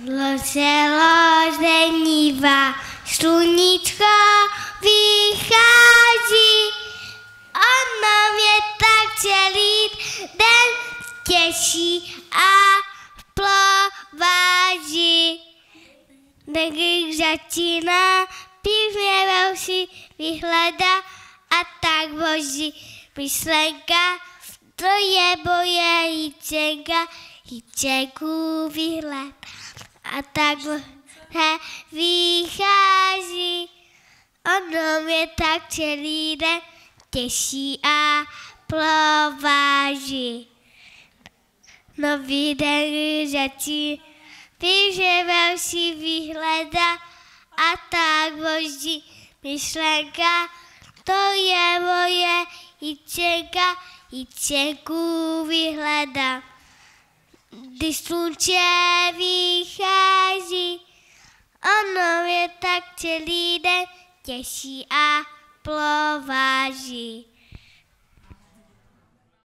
Zlozelo zeniva, sluníčko vychází, ono mě tak celý den těší a provází. Když začíná pivně velší vyhleda a tak boží myšlenka, to je moje jíčenka, Jíčeků výhled. a takhle vychází. Ono mě tak celý den těší a prováží. Nový den začí, vyževal si výhleda a tak boží myšlenka, to je moje Jičenka, Jičenku vyhledám slunče vychází, ono je tak celý den těší a plováží.